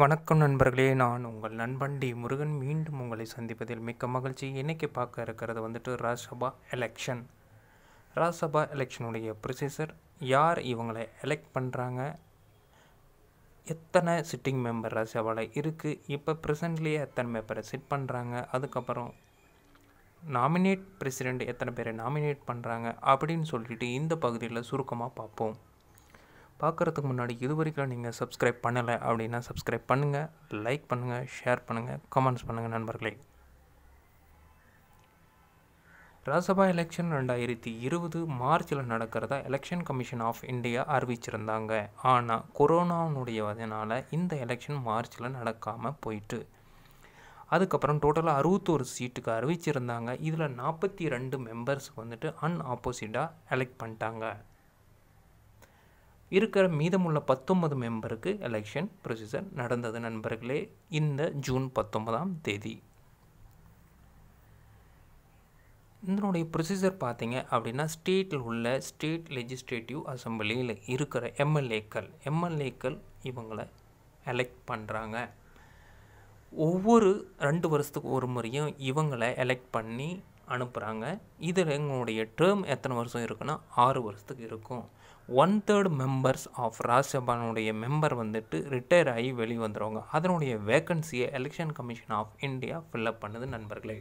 வணக்கம் நண்பர்களே நான் உங்கள் நண்பன் டி முருகன் மீண்டும் உங்களை சந்திப்பதில் மிக்க மகிழ்ச்சி இன்றைக்கி பார்க்க இருக்கிறது வந்துட்டு ராஜ்சபா எலெக்ஷன் ராஜ்சபா எலெக்ஷனுடைய ப்ரொசீசர் யார் இவங்களை எலெக்ட் பண்ணுறாங்க எத்தனை சிட்டிங் மெம்பர் ராஜ்சபாவில் இருக்குது இப்போ ப்ரெசென்ட்லேயே எத்தனை மெம்பரை சிட் பண்ணுறாங்க அதுக்கப்புறம் நாமினேட் பிரசிடெண்ட் எத்தனை பேரை நாமினேட் பண்ணுறாங்க அப்படின்னு சொல்லிட்டு இந்த பகுதியில் சுருக்கமாக பார்ப்போம் பார்க்குறதுக்கு முன்னாடி இது வரைக்கும் நீங்கள் சப்ஸ்கிரைப் பண்ணலை அப்படின்னா சப்ஸ்கிரைப் பண்ணுங்கள் லைக் பண்ணுங்கள் ஷேர் பண்ணுங்கள் கமெண்ட்ஸ் பண்ணுங்கள் நண்பர்களே ராஜ்சபா எலெக்ஷன் ரெண்டாயிரத்தி இருபது மார்ச்சில் நடக்கிறதா எலெக்ஷன் கமிஷன் ஆஃப் இந்தியா அறிவிச்சிருந்தாங்க ஆனால் கொரோனாவுடைய அதனால் இந்த எலெக்ஷன் மார்ச்சில் நடக்காமல் போயிட்டு அதுக்கப்புறம் டோட்டலாக அறுபத்தோரு சீட்டுக்கு அறிவிச்சிருந்தாங்க இதில் நாற்பத்தி ரெண்டு மெம்பர்ஸ் வந்துட்டு அன் ஆப்போசிட்டாக எலெக்ட் பண்ணிட்டாங்க இருக்கிற மீதமுள்ள பத்தொன்பது மெம்பருக்கு எலெக்ஷன் ப்ரொசீஜர் நடந்தது நண்பர்களே இந்த ஜூன் பத்தொன்பதாம் தேதி இதனுடைய ப்ரொசீஜர் பார்த்தீங்க அப்படின்னா ஸ்டேட்டில் உள்ள ஸ்டேட் லெஜிஸ்லேட்டிவ் அசம்பிளியில் இருக்கிற எம்எல்ஏக்கள் எம்எல்ஏக்கள் இவங்களை எலெக்ட் பண்ணுறாங்க ஒவ்வொரு ரெண்டு வருஷத்துக்கு ஒரு முறையும் இவங்களை எலெக்ட் பண்ணி அனுப்புகிறாங்க இதில் எங்களுடைய டேர்ம் எத்தனை வருஷம் இருக்குன்னா ஆறு வருஷத்துக்கு இருக்கும் ஒன் தேர்ட் மெம்பர்ஸ் ஆஃப் ராஜ்யசபானுடைய மெம்பர் வந்துட்டு ரிட்டையர் ஆகி வெளியே வந்துடுவாங்க அதனுடைய வேக்கன்சியை election commission of India fill up பண்ணுது நண்பர்களே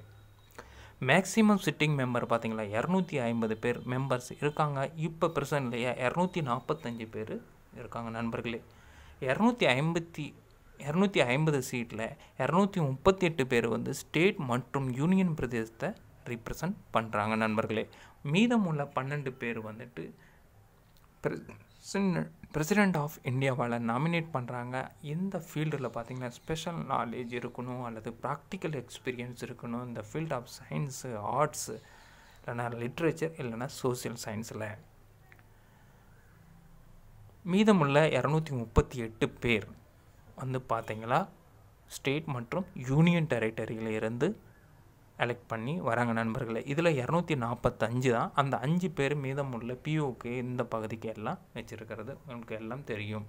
மேக்ஸிமம் சிட்டிங் மெம்பர் பார்த்திங்களா இரநூத்தி ஐம்பது பேர் மெம்பர்ஸ் இருக்காங்க இப்போ இல்லையா இரநூத்தி நாற்பத்தஞ்சு பேர் இருக்காங்க நண்பர்களே இரநூத்தி ஐம்பத்தி இரநூத்தி ஐம்பது சீட்டில் இரநூத்தி முப்பத்தி எட்டு பேர் வந்து ஸ்டேட் மற்றும் யூனியன் பிரதேசத்தை ரிப்ரசன்ட் பண்ணுறாங்க நண்பர்களே மீதமுள்ள பன்னெண்டு பேர் வந்துட்டு பிரசிடெண்ட் ஆஃப் இந்தியாவால் நாமினேட் பண்ணுறாங்க எந்த ஃபீல்டில் பார்த்திங்கன்னா ஸ்பெஷல் நாலேஜ் இருக்கணும் அல்லது ப்ராக்டிக்கல் எக்ஸ்பீரியன்ஸ் இருக்கணும் இந்த ஃபீல்ட் ஆஃப் சயின்ஸு ஆர்ட்ஸு இல்லைனா லிட்ரேச்சர் இல்லைனா சோசியல் சயின்ஸில் மீதமுள்ள இரநூத்தி முப்பத்தி எட்டு பேர் வந்து பார்த்திங்களா ஸ்டேட் மற்றும் யூனியன் டெரிட்டரியில் இருந்து எலெக்ட் பண்ணி வராங்க நண்பர்களே இதில் இரநூத்தி நாற்பத்தஞ்சு தான் அந்த அஞ்சு பேர் மீதம் உள்ள பியூக்கு இந்த பகுதிக்கு எல்லாம் வச்சுருக்கிறது உங்களுக்கு எல்லாம் தெரியும்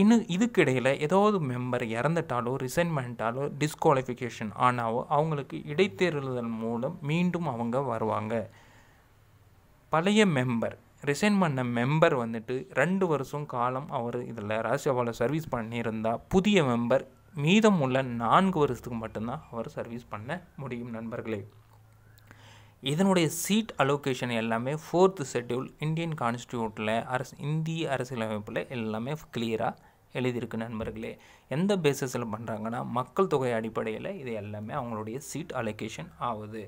இன்னு இதுக்கிடையில் ஏதாவது மெம்பர் இறந்துட்டாலோ ரிசைன்மெண்ட்டாலோ டிஸ்குவாலிஃபிகேஷன் ஆனாவோ அவங்களுக்கு இடைத்தேர்தல் மூலம் மீண்டும் அவங்க வருவாங்க பழைய மெம்பர் ரிசைன் பண்ண மெம்பர் வந்துட்டு ரெண்டு வருஷம் காலம் அவர் இதில் ராஜ்யசபாவில் சர்வீஸ் பண்ணியிருந்தால் புதிய மெம்பர் மீதம் உள்ள நான்கு வருஷத்துக்கு மட்டும்தான் அவர் சர்வீஸ் பண்ண முடியும் நண்பர்களே இதனுடைய சீட் அலோகேஷன் எல்லாமே ஃபோர்த்து ஷெட்யூல் இந்தியன் கான்ஸ்டியூட்டில் அரசு இந்திய அரசியலமைப்பில் எல்லாமே கிளியராக எழுதியிருக்கு நண்பர்களே எந்த பேசிஸில் பண்ணுறாங்கன்னா மக்கள் தொகை அடிப்படையில் இது எல்லாமே அவங்களுடைய சீட் அலோகேஷன் ஆகுது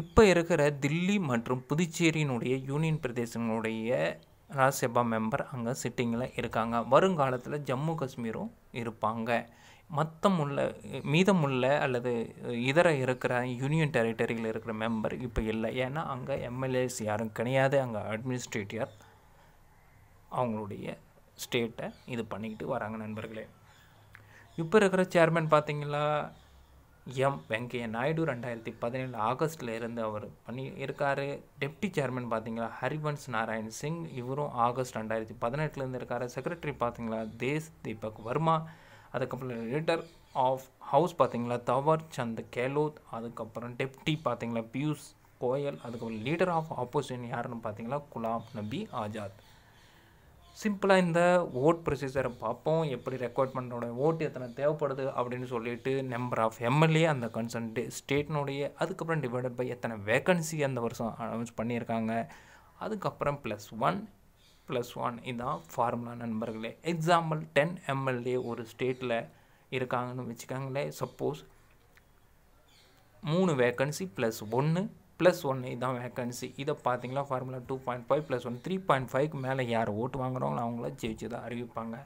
இப்போ இருக்கிற தில்லி மற்றும் புதுச்சேரியினுடைய யூனியன் பிரதேசங்களுடைய ராஜ்யசபா மெம்பர் அங்கே சிட்டிங்கில் இருக்காங்க வருங்காலத்தில் ஜம்மு காஷ்மீரும் இருப்பாங்க மற்றமுள்ள மீதமுள்ள அல்லது இதர இருக்கிற யூனியன் டெரிட்டரியில் இருக்கிற மெம்பர் இப்போ இல்லை ஏன்னா அங்கே எம்எல்ஏஸ் யாரும் கிடையாது அங்கே அட்மினிஸ்ட்ரேட்டர் அவங்களுடைய ஸ்டேட்டை இது பண்ணிக்கிட்டு வராங்க நண்பர்களே இப்போ இருக்கிற சேர்மேன் பார்த்திங்களா எம் வெங்கையா நாயுடு ரெண்டாயிரத்தி பதினேழு ஆகஸ்டில் இருந்து அவர் பண்ணி இருக்கார் டெப்டி சேர்மன் பார்த்தீங்களா ஹரிவன்ஸ் நாராயண் சிங் இவரும் ஆகஸ்ட் ரெண்டாயிரத்தி பதினெட்டுலேருந்து இருக்கார் செக்ரட்டரி பார்த்தீங்களா தேஸ் தீபக் வர்மா அதுக்கப்புறம் லீடர் ஆஃப் ஹவுஸ் பார்த்தீங்களா தவர் சந்த் கெலோத் அதுக்கப்புறம் டெப்டி பார்த்தீங்களா பியூஷ் கோயல் அதுக்கப்புறம் லீடர் ஆஃப் ஆப்போசிஷன் யாருன்னு பார்த்தீங்களா குலாம் நபி ஆஜாத் சிம்பிளாக இந்த ஓட் ப்ரொசீஜரை பார்ப்போம் எப்படி ரெக்கார்ட் பண்ணுறோட ஓட்டு எத்தனை தேவைப்படுது அப்படின்னு சொல்லிட்டு நம்பர் ஆஃப் எம்எல்ஏ அந்த கன்சன்ட் ஸ்டேட்னுடைய அதுக்கப்புறம் டிவைடட் பை எத்தனை வேகன்சி அந்த வருஷம் அனௌன்ஸ் பண்ணியிருக்காங்க அதுக்கப்புறம் ப்ளஸ் ஒன் ப்ளஸ் ஒன் இதான் ஃபார்முலா நண்பர்களே எக்ஸாம்பிள் டென் எம்எல்ஏ ஒரு ஸ்டேட்டில் இருக்காங்கன்னு வச்சுக்காங்களே சப்போஸ் மூணு வேக்கன்சி ப்ளஸ் ஒன்று ப்ளஸ் ஒன்று இதுதான் வேக்கன்சி இதை பார்த்தீங்களா formula two point five plus one three point ஃபைவ்க்கு மேலே யார் ஓட்டு வாங்குறாங்களோ அவங்கள தான் அறிவிப்பாங்க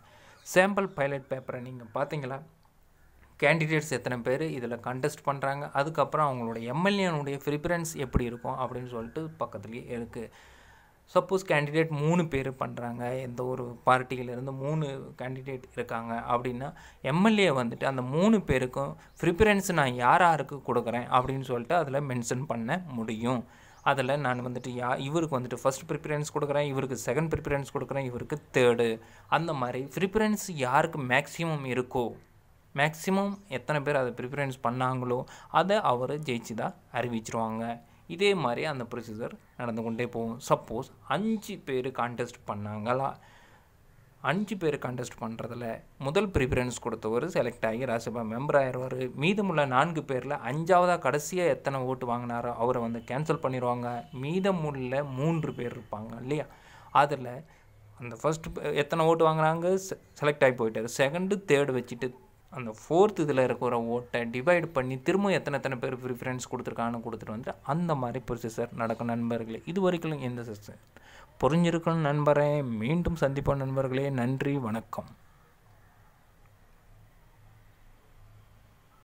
சாம்பிள் பைலட் பேப்பரை நீங்கள் பார்த்தீங்களா கேண்டிடேட்ஸ் எத்தனை பேர் இதில் கண்டெஸ்ட் பண்ணுறாங்க அதுக்கப்புறம் அவங்களோட எம்எல்ஏனுடைய ப்ரிஃபரன்ஸ் எப்படி இருக்கும் அப்படின்னு சொல்லிட்டு பக்கத்துலேயே இருக்குது சப்போஸ் கேண்டிடேட் மூணு பேர் பண்ணுறாங்க எந்த ஒரு பார்ட்டியிலேருந்து மூணு கேண்டிடேட் இருக்காங்க அப்படின்னா எம்எல்ஏ வந்துட்டு அந்த மூணு பேருக்கும் ப்ரிஃபரன்ஸ் நான் யார் யாருக்கு கொடுக்குறேன் அப்படின்னு சொல்லிட்டு அதில் மென்ஷன் பண்ண முடியும் அதில் நான் வந்துட்டு யா இவருக்கு வந்துட்டு ஃபஸ்ட் ப்ரிஃபரன்ஸ் கொடுக்குறேன் இவருக்கு செகண்ட் ப்ரிஃபரன்ஸ் கொடுக்குறேன் இவருக்கு தேர்டு அந்த மாதிரி ப்ரிஃபரன்ஸ் யாருக்கு மேக்ஸிமம் இருக்கோ மேக்ஸிமம் எத்தனை பேர் அதை ப்ரிஃபரன்ஸ் பண்ணாங்களோ அதை அவர் ஜெயிச்சு தான் அறிவிச்சிருவாங்க இதே மாதிரி அந்த ப்ரொசீஜர் நடந்து கொண்டே போகும் சப்போஸ் அஞ்சு பேர் கான்டெஸ்ட் பண்ணாங்களா அஞ்சு பேர் கான்டெஸ்ட் பண்ணுறதுல முதல் ப்ரிஃபரன்ஸ் கொடுத்தவர் செலக்ட் ஆகி ராஜ்யசபா மெம்பர் ஆகிடுவார் மீதமுள்ள நான்கு பேரில் அஞ்சாவதாக கடைசியாக எத்தனை ஓட்டு வாங்கினாரோ அவரை வந்து கேன்சல் பண்ணிடுவாங்க மீதமுள்ள மூன்று பேர் இருப்பாங்க இல்லையா அதில் அந்த ஃபஸ்ட்டு எத்தனை ஓட்டு வாங்கினாங்க செலக்ட் ஆகி போயிட்டார் செகண்டு தேர்டு வச்சுட்டு அந்த ஃபோர்த் இதில் இருக்கிற ஓட்டை டிவைட் பண்ணி திரும்ப எத்தனை எத்தனை பேர் ப்ரிஃபரன்ஸ் கொடுத்துருக்கான்னு கொடுத்துட்டு வந்து அந்த மாதிரி ப்ரொசீசர் நடக்கும் நண்பர்களே இது வரைக்கும் எந்த சிஸ்டர் புரிஞ்சிருக்கணும் நண்பரே மீண்டும் சந்திப்போம் நண்பர்களே நன்றி வணக்கம்